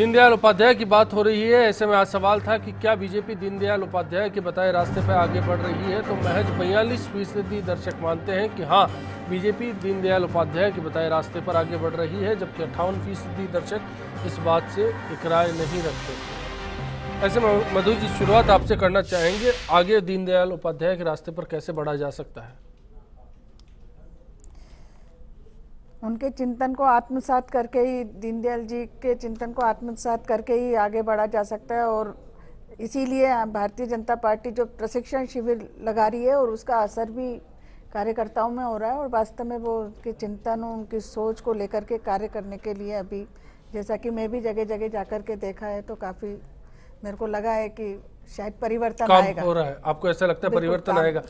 दीनदयाल उपाध्याय की बात हो रही है ऐसे में आज सवाल था कि क्या बीजेपी दीनदयाल उपाध्याय के बताए रास्ते पर आगे बढ़ रही है तो महज बयालीस फीसदी दर्शक मानते हैं कि हाँ बीजेपी दीनदयाल उपाध्याय के बताए रास्ते पर आगे बढ़ रही है जबकि अट्ठावन फीसदी दर्शक इस बात से इकराय नहीं रखते ऐसे में मधु जी शुरुआत आपसे करना चाहेंगे आगे दीनदयाल उपाध्याय के रास्ते पर कैसे बढ़ा जा सकता है उनके चिंतन को आत्मसात करके ही दीनदयाल जी के चिंतन को आत्मसात करके ही आगे बढ़ा जा सकता है और इसीलिए भारतीय जनता पार्टी जो प्रशिक्षण शिविर लगा रही है और उसका असर भी कार्यकर्ताओं में हो रहा है और वास्तव में वो उनके चिंतन और उनकी सोच को लेकर के कार्य करने के लिए अभी जैसा कि मैं भी जगह जगह जाकर के देखा है तो काफ़ी मेरे को लगा है कि शायद परिवर्तन काम आएगा। हो रहा है आपको ऐसा लगता है परिवर्तन काम, आएगा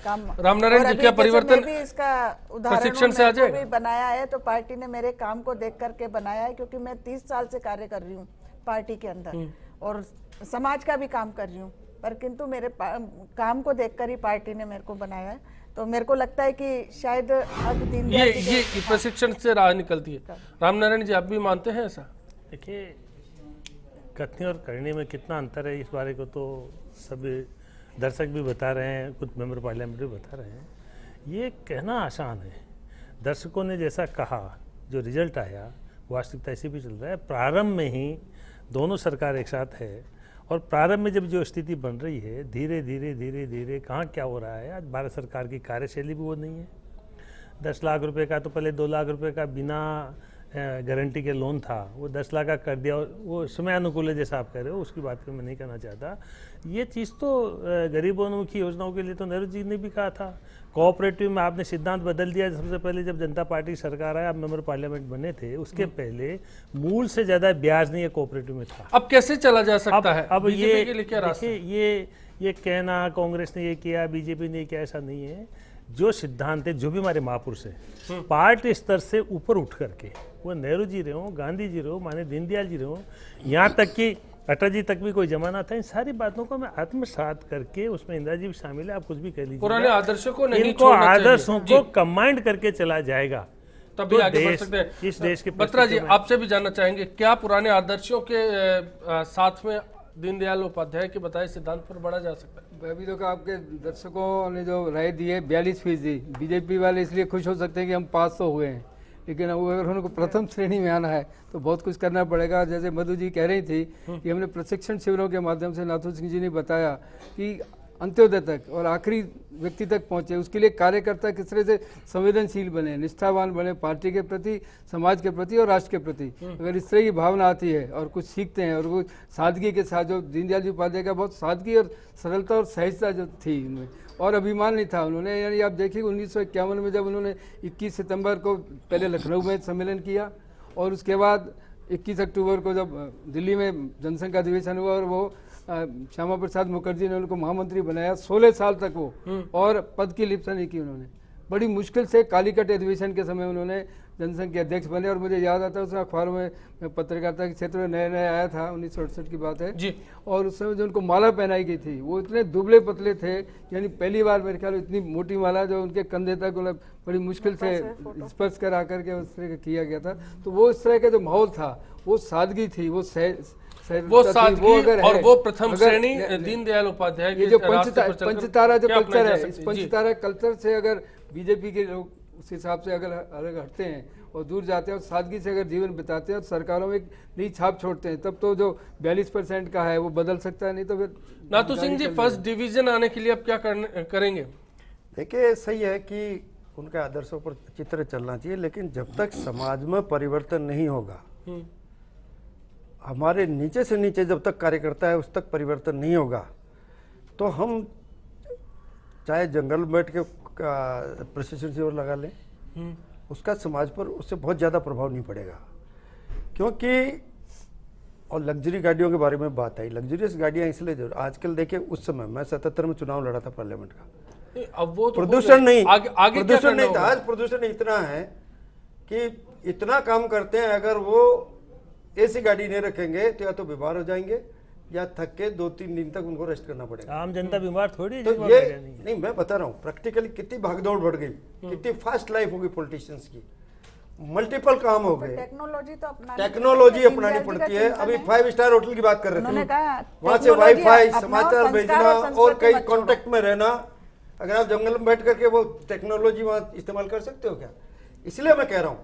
रामनारायण जी क्या परिवर्तन भी इसका उदाहरण से आ भी बनाया है तो पार्टी ने मेरे काम को देख करके बनाया है क्योंकि मैं तीस साल से कार्य कर रही हूँ पार्टी के अंदर हम्म। और समाज का भी काम कर रही हूँ पर किंतु मेरे काम को देख ही पार्टी ने मेरे को बनाया है तो मेरे को लगता है कि शायद अब ये ये हाँ। प्रशिक्षण से राह निकलती है हाँ। रामनारायण जी आप भी मानते हैं ऐसा देखिए कथनी और करने में कितना अंतर है इस बारे को तो सभी दर्शक भी बता रहे हैं कुछ मेंबर पार्लियामेंट भी बता रहे हैं ये कहना आसान है दर्शकों ने जैसा कहा जो रिजल्ट आया वास्तविकता तो ऐसी भी चल रहा है प्रारंभ में ही दोनों सरकार एक साथ है और प्रारंभ में जब जो स्थिति बन रही है धीरे धीरे धीरे धीरे कहाँ क्या हो रहा है आज भारत सरकार की कार्यशैली भी वो नहीं है दस लाख रुपए का तो पहले दो लाख रुपए का बिना गारंटी के लोन था वो दस लाख का कर दिया वो समय अनुकूल है जैसा आप कह रहे हो उसकी बात को मैं नहीं करना चाहता ये चीज़ तो गरीबोन्मुखी योजनाओं के लिए तो नेहरू जी ने भी कहा था कोऑपरेटिव में आपने सिद्धांत बदल दिया सबसे पहले जब जनता पार्टी सरकार आया आप मेंबर पार्लियामेंट बने थे उसके हम्म। पहले मूल से ज़्यादा ब्याज नहीं है कोऑपरेटिव में था अब कैसे चला जा सकता अब, है अब ये ये ये कहना कांग्रेस ने ये किया बीजेपी ने किया ऐसा नहीं है जो सिद्धांत है जो भी हमारे महापुरुष है पार्टी स्तर से ऊपर उठ करके वो नेहरू जी रहे हो गांधी जी रहे हो माने दीनदयाल जी रहे हो यहाँ तक कि अटल जी तक भी कोई जमाना था इन सारी बातों को मैं आत्मसात करके उसमें इंदिरा जी भी शामिल है आप कुछ भी कह लीजिए पुराने आदर्शों को नहीं इनको आदर्शों को कम्बाइंड करके चला जाएगा तभी तो आगे बढ़ सकते हैं इस हाँ, देश के बत्रा जी तो आपसे भी जानना चाहेंगे क्या पुराने आदर्शों के साथ में दीनदयाल उपाध्याय के बताए सिद्धांत पर बढ़ा जा सकता है अभी तो आपके दर्शकों ने जो राय दी है बयालीस फीसदी बीजेपी वाले इसलिए खुश हो सकते हैं कि हम पाँच सौ तो हुए हैं लेकिन अब अगर उनको प्रथम श्रेणी में आना है तो बहुत कुछ करना पड़ेगा जैसे मधु जी कह रही थी कि हमने प्रशिक्षण शिविरों के माध्यम से नाथू सिंह जी ने बताया कि अंत्योदय तक और आखिरी व्यक्ति तक पहुंचे उसके लिए कार्यकर्ता किस तरह से संवेदनशील बने निष्ठावान बने पार्टी के प्रति समाज के प्रति और राष्ट्र के प्रति हम्म। अगर इस तरह की भावना आती है और कुछ सीखते हैं और कुछ सादगी के साथ जो दीनदयाल जी उपाध्याय का बहुत सादगी और सरलता और सहजता जो थी उनमें और अभिमान नहीं था उन्होंने यानी आप देखिए उन्नीस में जब उन्होंने इक्कीस सितम्बर को पहले लखनऊ में सम्मेलन किया और उसके बाद इक्कीस अक्टूबर को जब दिल्ली में जनसंघ का अधिवेशन हुआ और वो श्यामा प्रसाद मुखर्जी ने उनको महामंत्री बनाया सोलह साल तक वो हम्म। और पद की लिप्सा नहीं की उन्होंने बड़ी मुश्किल से कालीकट अधिवेशन के समय उन्होंने जनसंघ के अध्यक्ष बने और मुझे याद आता है उस अखबारों में पत्रकारिता के क्षेत्र में नया नया आया था उन्नीस की बात है जी और उस समय जो उनको माला पहनाई गई थी वो इतने दुबले पतले थे यानी पहली बार मेरे ख्याल इतनी मोटी माला जो उनके कंधे तक मतलब बड़ी मुश्किल से स्पर्श करा करके उस तरह का किया गया था तो वो इस तरह का जो माहौल था वो सादगी थी वो सह वो सादगी और वो प्रथम श्रेणी दीनदयाल उपाध्याय ये जो पंचतारा जो कल्चर है इस पंचतारा कल्चर से अगर बीजेपी के लोग उस हिसाब से अगर अलग हटते हैं और दूर जाते हैं और सादगी से अगर जीवन बिताते हैं और सरकारों में एक नई छाप छोड़ते हैं तब तो जो बयालीस परसेंट का है वो बदल सकता है नहीं तो फिर नाथू सिंह जी फर्स्ट डिवीजन आने के लिए अब क्या करेंगे देखिए सही है कि उनके आदर्शों पर चित्र चलना चाहिए लेकिन जब तक समाज में परिवर्तन नहीं होगा हम्म। हमारे नीचे से नीचे जब तक कार्यकर्ता है उस तक परिवर्तन नहीं होगा तो हम चाहे जंगल बैठ के प्रशिक्षण शिविर लगा लें हम्म। उसका समाज पर उससे बहुत ज़्यादा प्रभाव नहीं पड़ेगा क्योंकि और लग्जरी गाड़ियों के बारे में बात आई लग्जरियस गाड़ियाँ इसलिए जरूर आजकल देखिए उस समय मैं सतहत्तर में चुनाव लड़ा था पार्लियामेंट का अब वो तो प्रदूषण नहीं आगे, आगे प्रदूषण नहीं था आज प्रदूषण इतना है कि इतना काम करते हैं अगर वो ऐसी गाड़ी नहीं रखेंगे तो या तो बीमार हो जाएंगे या थक के दो तीन दिन तक उनको रेस्ट करना पड़ेगा आम जनता हम्म। बीमार थोड़ी तो ये नहीं मैं बता रहा हूँ प्रैक्टिकली कितनी भागदौड़ बढ़ गई हम्म। कितनी फास्ट लाइफ होगी पॉलिटिशियंस की मल्टीपल काम हो गए टेक्नोलॉजी तो अपना टेक्नोलॉजी अपनानी पड़ती है अभी फाइव स्टार होटल की बात कर रहे थे वहाँ से वाईफाई समाचार भेजना और कई कॉन्टेक्ट में रहना अगर आप जंगल में बैठ करके वो टेक्नोलॉजी वहां इस्तेमाल कर सकते हो क्या इसलिए मैं कह रहा हूँ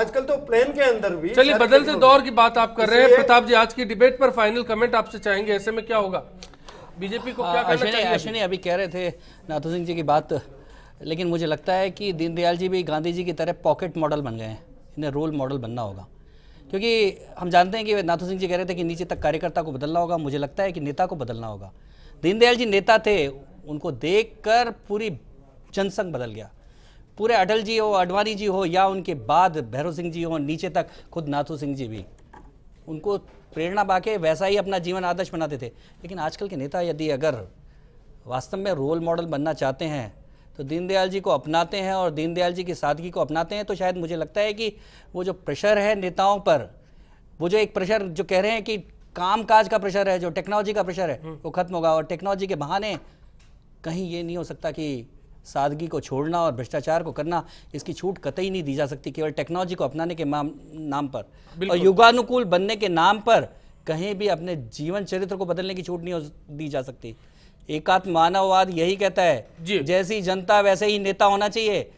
आजकल तो प्लेन के अंदर भी चलिए बदलते दौर की बात आप कर रहे हैं प्रताप जी आज की डिबेट पर फाइनल कमेंट आपसे चाहेंगे ऐसे में क्या होगा बीजेपी को क्या हाँ, करना चाहिए अश्विनी अभी कह रहे थे नाथू सिंह जी की बात लेकिन मुझे लगता है कि दीनदयाल जी भी गांधी जी की तरह पॉकेट मॉडल बन गए हैं इन्हें रोल मॉडल बनना होगा क्योंकि हम जानते हैं कि नाथू सिंह जी कह रहे थे कि नीचे तक कार्यकर्ता को बदलना होगा मुझे लगता है कि नेता को बदलना होगा दीनदयाल जी नेता थे उनको देख कर पूरी जनसंघ बदल गया पूरे अटल जी हो अडवाणी जी हो या उनके बाद भैरव सिंह जी हो नीचे तक खुद नाथू सिंह जी भी उनको प्रेरणा बाके वैसा ही अपना जीवन आदर्श बनाते थे लेकिन आजकल के नेता यदि अगर वास्तव में रोल मॉडल बनना चाहते हैं तो दीनदयाल जी को अपनाते हैं और दीनदयाल जी की सादगी को अपनाते हैं तो शायद मुझे लगता है कि वो जो प्रेशर है नेताओं पर वो जो एक प्रेशर जो कह रहे हैं कि काम काज का प्रेशर है जो टेक्नोलॉजी का प्रेशर है हम्म। वो खत्म होगा और टेक्नोलॉजी के बहाने कहीं ये नहीं हो सकता कि सादगी को छोड़ना और भ्रष्टाचार को करना इसकी छूट कतई नहीं दी जा सकती केवल टेक्नोलॉजी को अपनाने के नाम पर और युगानुकूल बनने के नाम पर कहीं भी अपने जीवन चरित्र को बदलने की छूट नहीं दी जा सकती एकात्म मानववाद यही कहता है जैसी जनता वैसे ही नेता होना चाहिए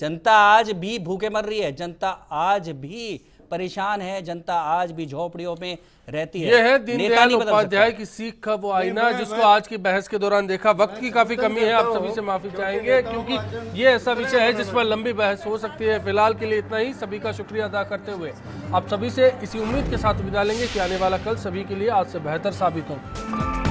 जनता आज भी भूखे मर रही है जनता आज भी परेशान है जनता आज भी झोपड़ियों में रहती है यह है दीनदयाल उपाध्याय की सीख का वो आईना जिसको आज की बहस के दौरान देखा वक्त की काफी कमी है आप सभी से माफी चाहेंगे क्योंकि ये ऐसा विषय है जिस पर लंबी बहस हो सकती है फिलहाल के लिए इतना ही सभी का शुक्रिया अदा करते हुए आप सभी से इसी उम्मीद के साथ विदा लेंगे की आने वाला कल सभी के लिए आज से बेहतर साबित हो